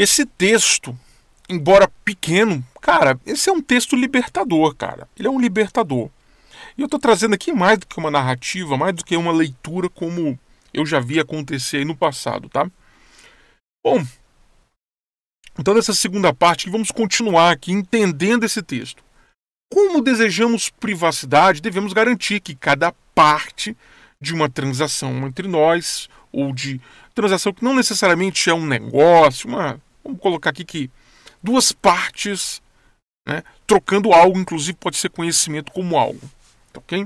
Esse texto, embora pequeno, cara, esse é um texto libertador, cara. Ele é um libertador. E eu estou trazendo aqui mais do que uma narrativa, mais do que uma leitura como eu já vi acontecer aí no passado, tá? Bom, então nessa segunda parte vamos continuar aqui entendendo esse texto. Como desejamos privacidade, devemos garantir que cada parte de uma transação entre nós, ou de transação que não necessariamente é um negócio, uma vamos colocar aqui que duas partes né, trocando algo, inclusive pode ser conhecimento como algo. Tá ok?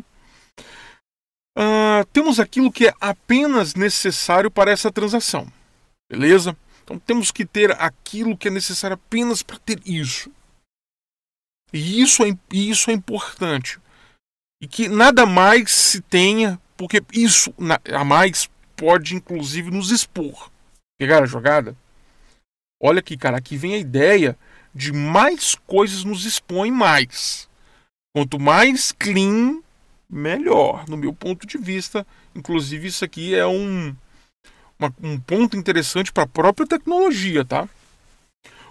Uh, temos aquilo que é apenas necessário para essa transação. Beleza? Então temos que ter aquilo que é necessário apenas para ter isso. E isso é, isso é importante. E que nada mais se tenha, porque isso a mais pode inclusive nos expor. Pegar a jogada? Olha aqui, cara, aqui vem a ideia de mais coisas nos expõe mais. Quanto mais clean, melhor, no meu ponto de vista. Inclusive, isso aqui é um, uma, um ponto interessante para a própria tecnologia, tá?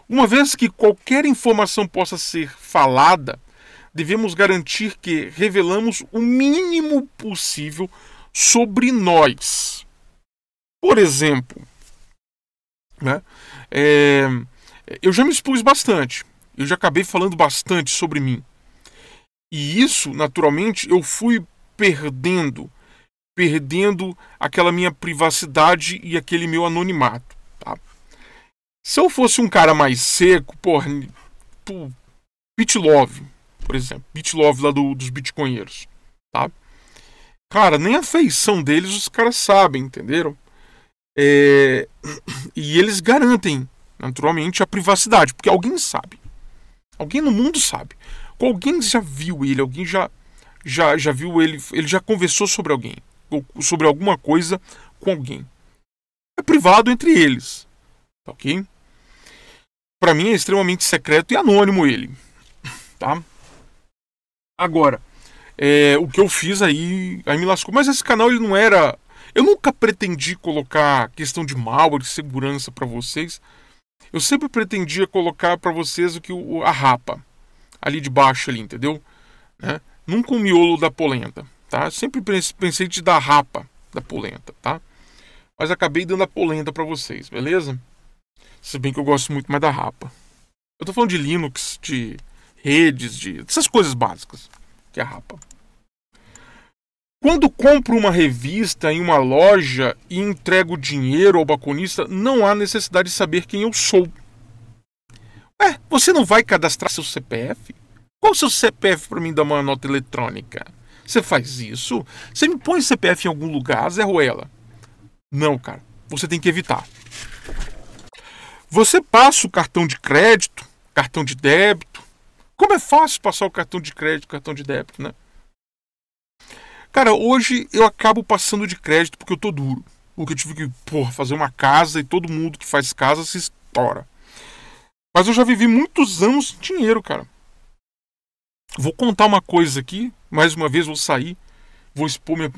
Uma vez que qualquer informação possa ser falada, devemos garantir que revelamos o mínimo possível sobre nós. Por exemplo, né? É, eu já me expus bastante. Eu já acabei falando bastante sobre mim. E isso, naturalmente, eu fui perdendo, perdendo aquela minha privacidade e aquele meu anonimato. Tá? Se eu fosse um cara mais seco, porra, tipo Bitlove, por exemplo, Bitlove lá do, dos bitcoinheiros, tá? Cara, nem a feição deles os caras sabem, entenderam? É, e eles garantem, naturalmente, a privacidade, porque alguém sabe. Alguém no mundo sabe. Alguém já viu ele, alguém já, já, já viu ele, ele já conversou sobre alguém, ou sobre alguma coisa com alguém. É privado entre eles. Tá ok? Para mim é extremamente secreto e anônimo ele. Tá? Agora, é, o que eu fiz aí, aí me lascou. Mas esse canal ele não era eu nunca pretendi colocar questão de malware, de segurança para vocês. Eu sempre pretendia colocar para vocês o que o, a rapa ali de baixo ali, entendeu? Né? Nunca o miolo da polenta, tá? sempre pensei de dar a rapa da polenta, tá? Mas acabei dando a polenta para vocês, beleza? Se bem que eu gosto muito mais da rapa. Eu tô falando de Linux, de redes, de essas coisas básicas que é a rapa. Quando compro uma revista em uma loja e entrego dinheiro ao balconista, não há necessidade de saber quem eu sou. Ué, você não vai cadastrar seu CPF? Qual o seu CPF para mim dar uma nota eletrônica? Você faz isso? Você me põe CPF em algum lugar, Zé Ruela? Não, cara. Você tem que evitar. Você passa o cartão de crédito, cartão de débito. Como é fácil passar o cartão de crédito, cartão de débito, né? Cara, hoje eu acabo passando de crédito porque eu tô duro. Porque eu tive que, porra, fazer uma casa e todo mundo que faz casa se estoura. Mas eu já vivi muitos anos sem dinheiro, cara. Vou contar uma coisa aqui, mais uma vez vou sair, vou expor minha,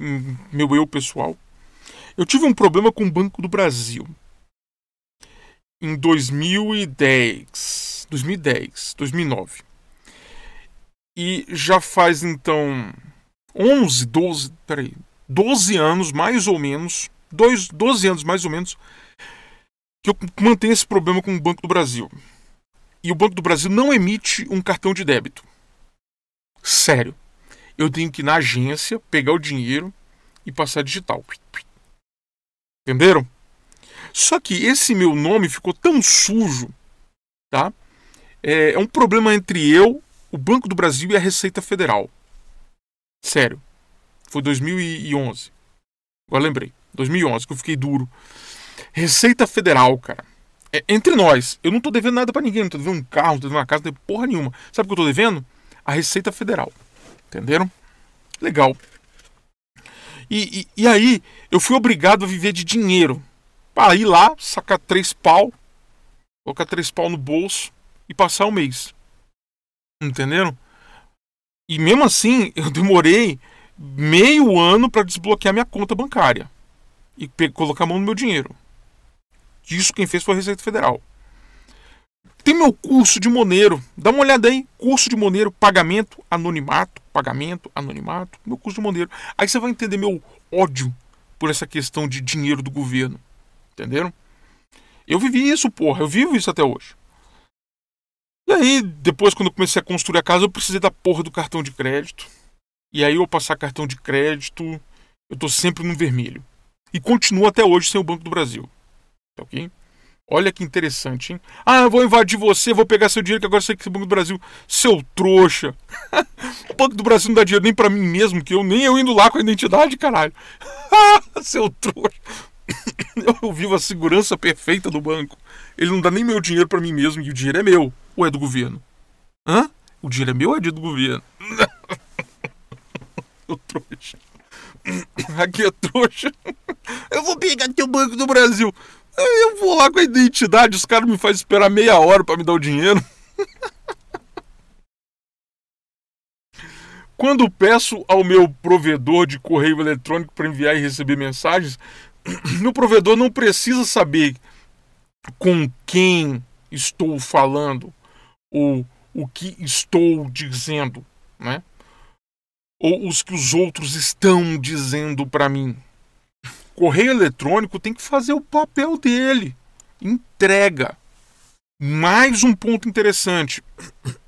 meu eu pessoal. Eu tive um problema com o Banco do Brasil. Em 2010, 2010, 2009. E já faz então 11, 12, peraí, 12 anos mais ou menos, dois, 12 anos mais ou menos, que eu mantenho esse problema com o Banco do Brasil. E o Banco do Brasil não emite um cartão de débito. Sério. Eu tenho que ir na agência, pegar o dinheiro e passar digital. Entenderam? Só que esse meu nome ficou tão sujo, tá? É, é um problema entre eu, o Banco do Brasil e a Receita Federal. Sério. Foi 2011. Agora lembrei. 2011, que eu fiquei duro. Receita Federal, cara. É, entre nós, eu não tô devendo nada para ninguém. Não tô devendo um carro, não tô devendo uma casa, não devendo porra nenhuma. Sabe o que eu tô devendo? A Receita Federal. Entenderam? Legal. E, e, e, aí, eu fui obrigado a viver de dinheiro. Para ir lá, sacar três pau, colocar três pau no bolso e passar o um mês. Entenderam? E mesmo assim, eu demorei meio ano para desbloquear minha conta bancária e colocar a mão no meu dinheiro. Isso quem fez foi a Receita Federal. Tem meu curso de Monero. Dá uma olhada aí. Curso de Monero, pagamento, anonimato, pagamento, anonimato. Meu curso de Monero. Aí você vai entender meu ódio por essa questão de dinheiro do governo. Entenderam? Eu vivi isso, porra. Eu vivo isso até hoje. Daí, depois, quando eu comecei a construir a casa, eu precisei da porra do cartão de crédito. E aí, eu passar cartão de crédito, eu tô sempre no vermelho. E continuo até hoje sem o Banco do Brasil. Tá ok? Olha que interessante, hein? Ah, eu vou invadir você, vou pegar seu dinheiro que agora sei que é o Banco do Brasil. Seu trouxa! o Banco do Brasil não dá dinheiro nem para mim mesmo, que eu nem eu indo lá com a identidade, caralho. seu trouxa! eu vivo a segurança perfeita do banco. Ele não dá nem meu dinheiro para mim mesmo e o dinheiro é meu ou é do governo? Hã? O dinheiro é meu ou é do governo? Ô trouxa. Aqui é trouxa. Eu vou pegar teu Banco do Brasil. Eu vou lá com a identidade, os caras me fazem esperar meia hora para me dar o dinheiro. Quando peço ao meu provedor de correio eletrônico para enviar e receber mensagens, meu provedor não precisa saber com quem estou falando ou o que estou dizendo, né? Ou os que os outros estão dizendo para mim. Correio eletrônico tem que fazer o papel dele. Entrega. Mais um ponto interessante.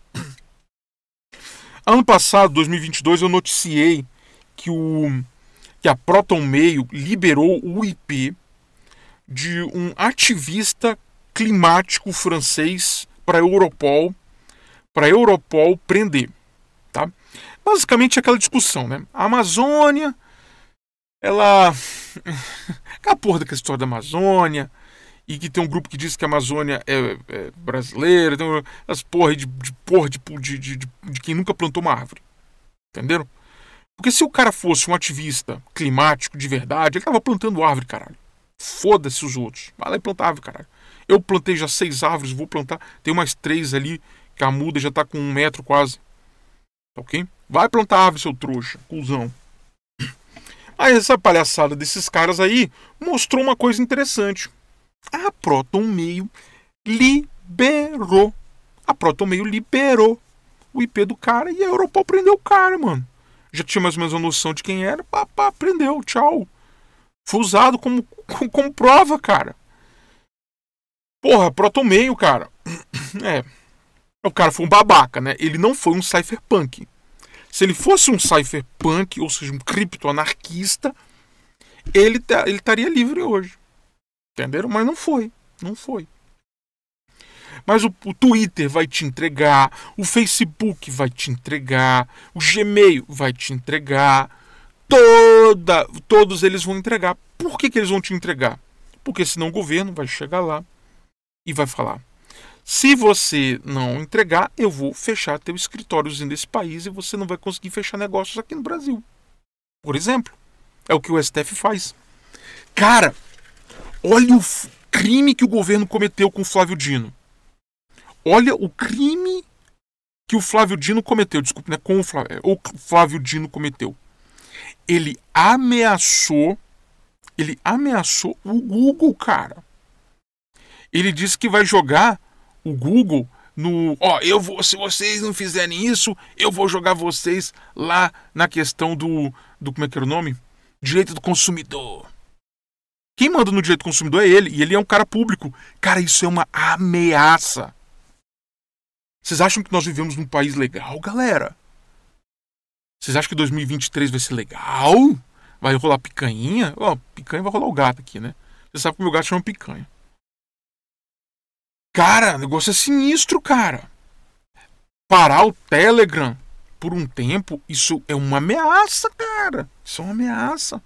Ano passado, 2022, eu noticiei que, o, que a Proton Mail liberou o IP de um ativista climático francês para a Europol, para Europol prender, tá? Basicamente aquela discussão, né? A Amazônia, ela é a porra daquela história da Amazônia e que tem um grupo que diz que a Amazônia é, é brasileira, tem as porra de, de porra de, de, de, de quem nunca plantou uma árvore. Entenderam? Porque se o cara fosse um ativista climático de verdade, ele tava plantando árvore, caralho. Foda-se os outros. Vai lá e planta árvore, caralho. Eu plantei já seis árvores, vou plantar. Tem mais três ali, que a muda já tá com um metro quase. Tá ok? Vai plantar árvore, seu trouxa, cuzão. Mas essa palhaçada desses caras aí mostrou uma coisa interessante. A Proton Meio liberou. A Proton Meio liberou o IP do cara e a Europol prendeu o cara, mano. Já tinha mais ou menos uma noção de quem era, Papá, prendeu, tchau. Foi usado como, como, como prova, cara. Porra, Proton meio, cara. é. O cara foi um babaca, né? Ele não foi um cypherpunk. Se ele fosse um cypherpunk, ou seja, um criptoanarquista, ele ele estaria livre hoje. Entenderam? Mas não foi. Não foi. Mas o, o, Twitter vai te entregar, o Facebook vai te entregar, o Gmail vai te entregar, toda, todos eles vão entregar. Por que, que eles vão te entregar? Porque senão o governo vai chegar lá e vai falar: se você não entregar, eu vou fechar teu escritóriozinho desse país e você não vai conseguir fechar negócios aqui no Brasil. Por exemplo, é o que o STF faz. Cara, olha o crime que o governo cometeu com o Flávio Dino. Olha o crime que o Flávio Dino cometeu, desculpe, né, com o Flávio, é, o Flávio Dino cometeu. Ele ameaçou, ele ameaçou o Google, cara. Ele disse que vai jogar o Google no, ó, eu vou, se vocês não fizerem isso, eu vou jogar vocês lá na questão do, do como é que era o nome? Direito do consumidor. Quem manda no direito do consumidor é ele, e ele é um cara público. Cara, isso é uma ameaça. Vocês acham que nós vivemos num país legal, galera? Vocês acham que 2023 vai ser legal? Vai rolar picanha? Ó, oh, picanha vai rolar o gato aqui, né? Você sabe que o meu gato chama picanha. Cara, o negócio é sinistro, cara. Parar o Telegram por um tempo, isso é uma ameaça, cara. Isso é uma ameaça.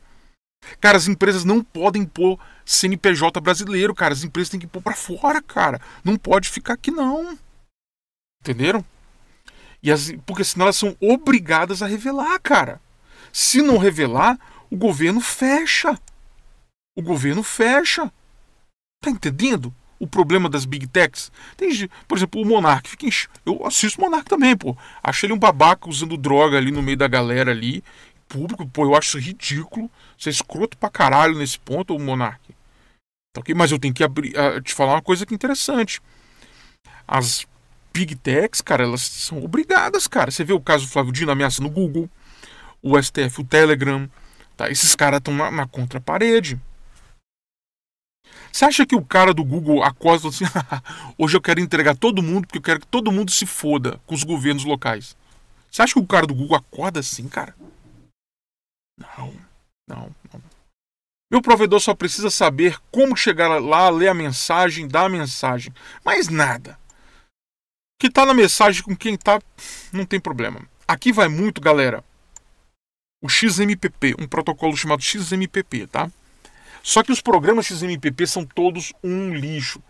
Cara, as empresas não podem pôr CNPJ brasileiro, cara. As empresas têm que pôr para fora, cara. Não pode ficar aqui, não. Entenderam? E as, porque senão elas são obrigadas a revelar, cara. Se não revelar, o governo fecha. O governo fecha. Tá entendendo? o problema das big techs. Tem, por exemplo, o Monark. Eu assisto o Monark também, pô. Acho ele um babaca usando droga ali no meio da galera ali. Público, pô, eu acho isso ridículo. Você é escroto pra caralho nesse ponto, o Monark. Tá ok? Mas eu tenho que abrir, uh, te falar uma coisa que é interessante. As big techs, cara, elas são obrigadas, cara. Você vê o caso do Flávio Dino ameaçando o Google, o STF, o Telegram. Tá? Esses caras estão na, na contraparede. Você acha que o cara do Google acorda assim, hoje eu quero entregar todo mundo porque eu quero que todo mundo se foda com os governos locais? Você acha que o cara do Google acorda assim, cara? Não, não, não. Meu provedor só precisa saber como chegar lá, ler a mensagem, dar a mensagem. Mais nada. O que tá na mensagem com quem tá, não tem problema. Aqui vai muito, galera. O XMPP, um protocolo chamado XMPP, tá? Só que os programas XMPP são todos um lixo.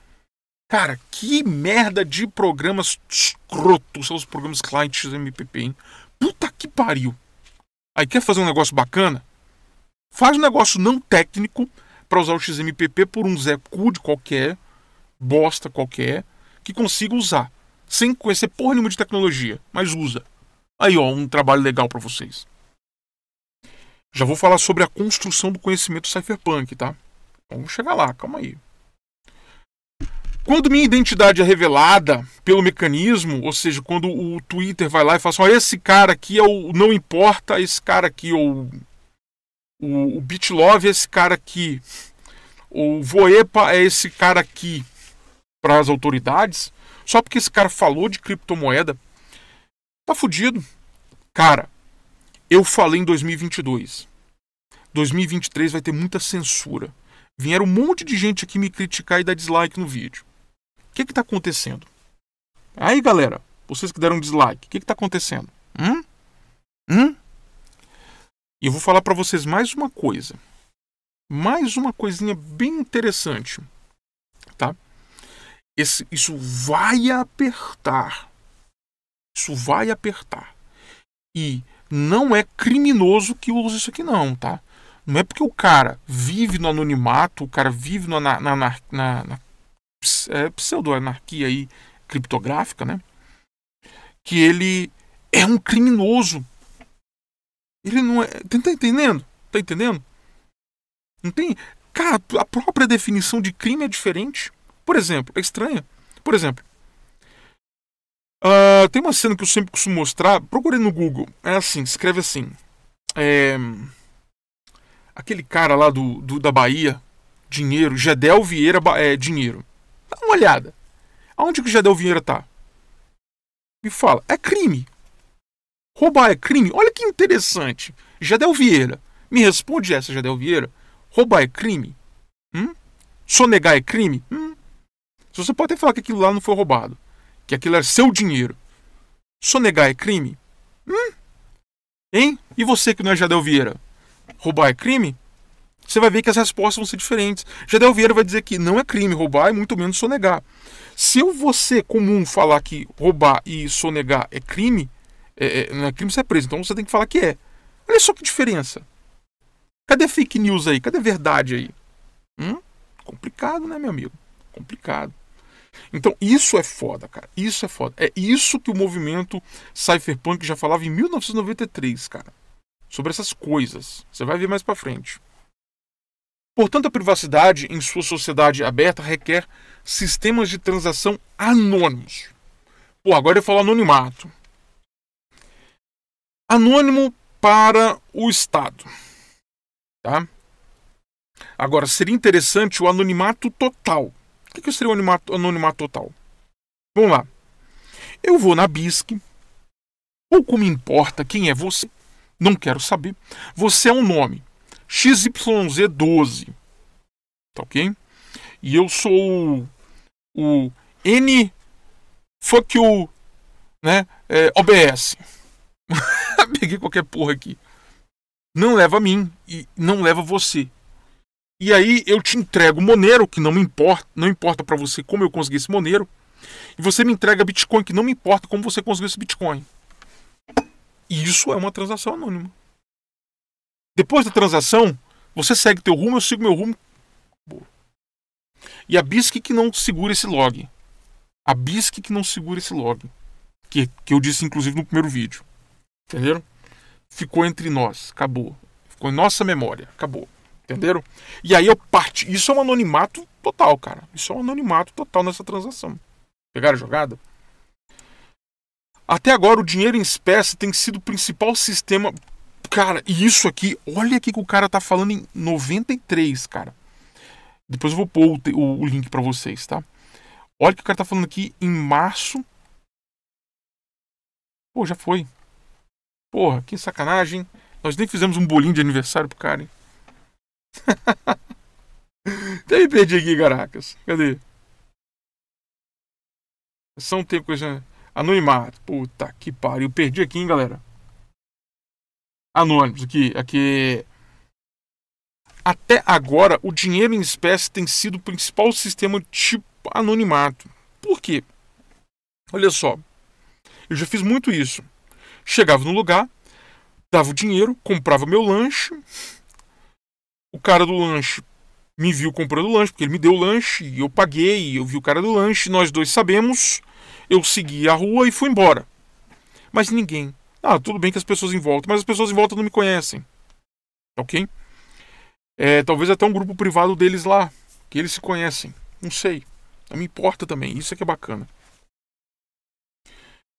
Cara, que merda de programas escroto são os programas client XMPP, hein? Puta que pariu. Aí quer fazer um negócio bacana? Faz um negócio não técnico para usar o XMPP por um Zé de qualquer, bosta qualquer, que consiga usar, sem conhecer porra nenhuma de tecnologia, mas usa. Aí, ó, um trabalho legal para vocês. Já vou falar sobre a construção do conhecimento cypherpunk, tá? Vamos chegar lá, calma aí. Quando minha identidade é revelada pelo mecanismo, ou seja, quando o Twitter vai lá e fala assim, oh, esse cara aqui é o não importa, esse cara aqui, ou o, o Bitlove é esse cara aqui, ou o Voepa é esse cara aqui, para as autoridades, só porque esse cara falou de criptomoeda, tá fudido. Cara, eu falei em 2022. 2023 vai ter muita censura. Vieram um monte de gente aqui me criticar e dar dislike no vídeo. O que está acontecendo? Aí, galera, vocês que deram dislike, o que está acontecendo? Hum? Hum? E eu vou falar para vocês mais uma coisa. Mais uma coisinha bem interessante. Tá? Esse, isso vai apertar. Isso vai apertar. E não é criminoso que usa isso aqui, não, tá? Não é porque o cara vive no anonimato, o cara vive no, na, na, na, na é, pseudo-anarquia aí, criptográfica, né? Que ele é um criminoso. Ele não é. Tá, tá entendendo? Tá entendendo? Não tem. Cara, a própria definição de crime é diferente. Por exemplo, é estranha. Por exemplo, Uh, tem uma cena que eu sempre costumo mostrar. Procurei no Google. É assim, escreve assim. É... Aquele cara lá do, do, da Bahia, Dinheiro, Gedel Vieira é, Dinheiro. Dá uma olhada. Aonde que o Gedel Vieira tá? Me fala. É crime. Roubar é crime? Olha que interessante. Gedel Vieira. Me responde essa, Gedel Vieira. Roubar é crime? Hum? Sonegar é crime? Hum? Você pode até falar que aquilo lá não foi roubado que aquilo era seu dinheiro. Sonegar é crime? Hum? Hein? E você que não é Jadel Vieira? Roubar é crime? Você vai ver que as respostas vão ser diferentes. Jadel Vieira vai dizer que não é crime roubar e muito menos sonegar. Se eu você comum falar que roubar e sonegar é crime, é, é, não é crime, você é preso. Então você tem que falar que é. Olha só que diferença. Cadê fake news aí? Cadê verdade aí? Hum? Complicado, né, meu amigo? Complicado. Então isso é foda, cara. Isso é foda. É isso que o movimento cypherpunk já falava em 1993, cara. Sobre essas coisas. Você vai ver mais para frente. Portanto, a privacidade em sua sociedade aberta requer sistemas de transação anônimos. Pô, agora eu falo anonimato. Anônimo para o Estado. Tá? Agora, seria interessante o anonimato total o que seria o anonimato, anonimato total? Vamos lá. Eu vou na BISC. Pouco me importa quem é você. Não quero saber. Você é um nome. XYZ12. Tá ok? E eu sou o, o N fuck you, né? É, OBS. Peguei qualquer porra aqui. Não leva a mim e não leva você. E aí eu te entrego Monero, que não me importa, não importa para você como eu consegui esse Monero. E você me entrega Bitcoin, que não me importa como você conseguiu esse Bitcoin. E isso é uma transação anônima. Depois da transação, você segue teu rumo, eu sigo meu rumo. E a BISC que não segura esse log. A BISC que não segura esse log. Que, que eu disse, inclusive, no primeiro vídeo. Entenderam? Ficou entre nós. Acabou. Ficou em nossa memória. Acabou. Entenderam? E aí eu parti. Isso é um anonimato total, cara. Isso é um anonimato total nessa transação. Pegaram a jogada? Até agora, o dinheiro em espécie tem sido o principal sistema. Cara, e isso aqui, olha aqui que o cara tá falando em 93, cara. Depois eu vou pôr o, o, o link para vocês, tá? Olha o que o cara tá falando aqui em março. Pô, já foi. Porra, que sacanagem. Nós nem fizemos um bolinho de aniversário pro cara, hein? Até me perdi aqui, caracas. Cadê? É São tem coisa. Anonimato. Puta que pariu. Perdi aqui, hein, galera. Anônimos, aqui. Aqui. Até agora, o dinheiro em espécie tem sido o principal sistema tipo anonimato. Por quê? Olha só. Eu já fiz muito isso. Chegava no lugar, dava o dinheiro, comprava meu lanche, o cara do lanche me viu comprando lanche, porque ele me deu lanche, e eu paguei, eu vi o cara do lanche, nós dois sabemos, eu segui a rua e fui embora. Mas ninguém. Ah, tudo bem que as pessoas em volta, mas as pessoas em volta não me conhecem. Ok? É, talvez até um grupo privado deles lá, que eles se conhecem. Não sei. Não me importa também, isso é que é bacana.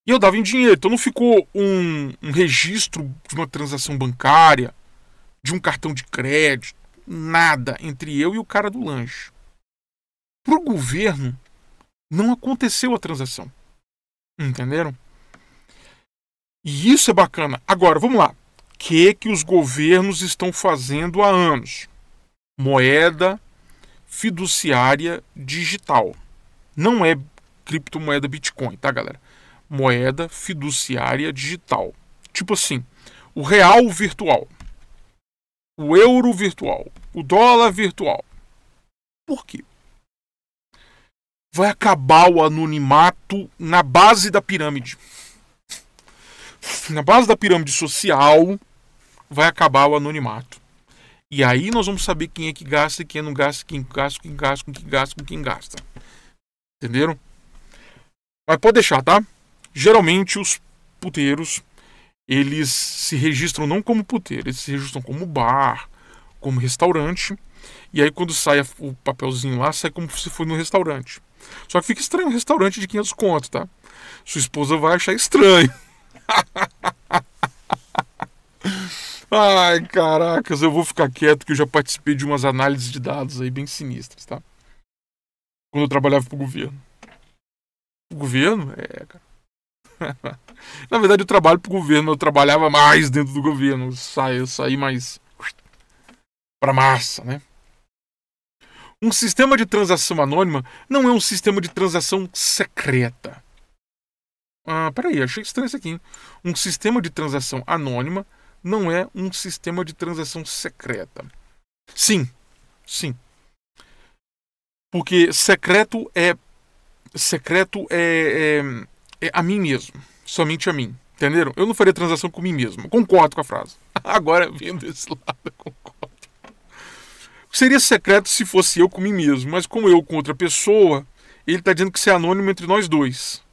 E eu dava em dinheiro, então não ficou um, um registro de uma transação bancária, de um cartão de crédito nada entre eu e o cara do lanche. Para o governo, não aconteceu a transação. Entenderam? E isso é bacana. Agora, vamos lá. O que, que os governos estão fazendo há anos? Moeda fiduciária digital. Não é criptomoeda Bitcoin, tá, galera? Moeda fiduciária digital. Tipo assim, o real virtual o euro virtual, o dólar virtual. Por quê? Vai acabar o anonimato na base da pirâmide. Na base da pirâmide social vai acabar o anonimato. E aí nós vamos saber quem é que gasta e quem não gasta, quem gasta, quem gasta, quem gasta, com quem gasta. Entenderam? Mas pode deixar, tá? Geralmente os puteiros eles se registram não como puteiro, eles se registram como bar, como restaurante. E aí quando sai o papelzinho lá, sai como se fosse no restaurante. Só que fica estranho um restaurante de 500 conto, tá? Sua esposa vai achar estranho. Ai, caracas, eu vou ficar quieto que eu já participei de umas análises de dados aí bem sinistras, tá? Quando eu trabalhava pro governo. O governo? É, cara. Na verdade, eu trabalho para o governo, eu trabalhava mais dentro do governo, eu saí, eu saí mais para massa, né? Um sistema de transação anônima não é um sistema de transação secreta. Ah, peraí, achei estranho isso aqui. Hein? Um sistema de transação anônima não é um sistema de transação secreta. Sim, sim. Porque secreto é. Secreto é, é é a mim mesmo. Somente a mim. Entenderam? Eu não faria transação com mim mesmo. Concordo com a frase. Agora, vendo esse lado, eu concordo. Seria secreto se fosse eu com mim mesmo, mas como eu com outra pessoa, ele está dizendo que isso é anônimo entre nós dois.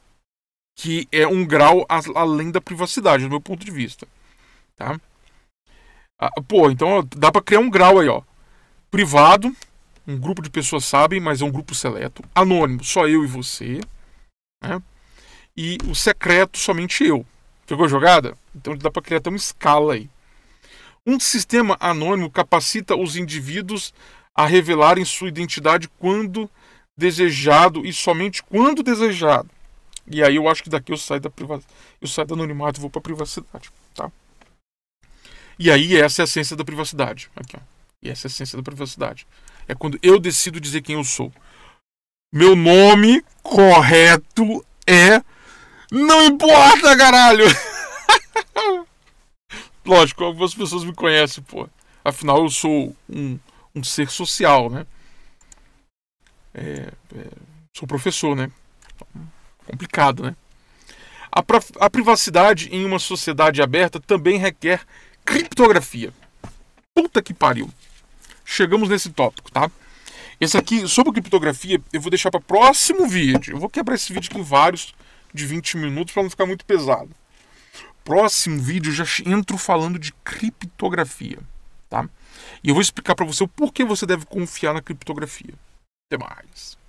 Que é um grau além da privacidade, do meu ponto de vista. Tá? Ah, pô, então dá para criar um grau aí, ó. Privado, um grupo de pessoas sabem, mas é um grupo seleto. Anônimo, só eu e você. Né? e o secreto somente eu. Pegou a jogada? Então dá para criar até uma escala aí. Um sistema anônimo capacita os indivíduos a revelarem sua identidade quando desejado e somente quando desejado. E aí eu acho que daqui eu saio da privac... eu saio do anonimato e vou para a privacidade, tá? E aí essa é a essência da privacidade, aqui, ó. E essa é a essência da privacidade. É quando eu decido dizer quem eu sou. Meu nome correto é não importa, caralho! Lógico, algumas pessoas me conhecem, pô. Afinal, eu sou um, um ser social, né? É, é, sou professor, né? Complicado, né? A, a privacidade em uma sociedade aberta também requer criptografia. Puta que pariu. Chegamos nesse tópico, tá? Esse aqui, sobre criptografia, eu vou deixar para próximo vídeo. Eu vou quebrar esse vídeo aqui em vários de 20 minutos para não ficar muito pesado. Próximo vídeo já entro falando de criptografia, tá? E eu vou explicar para você o porquê você deve confiar na criptografia. Até mais.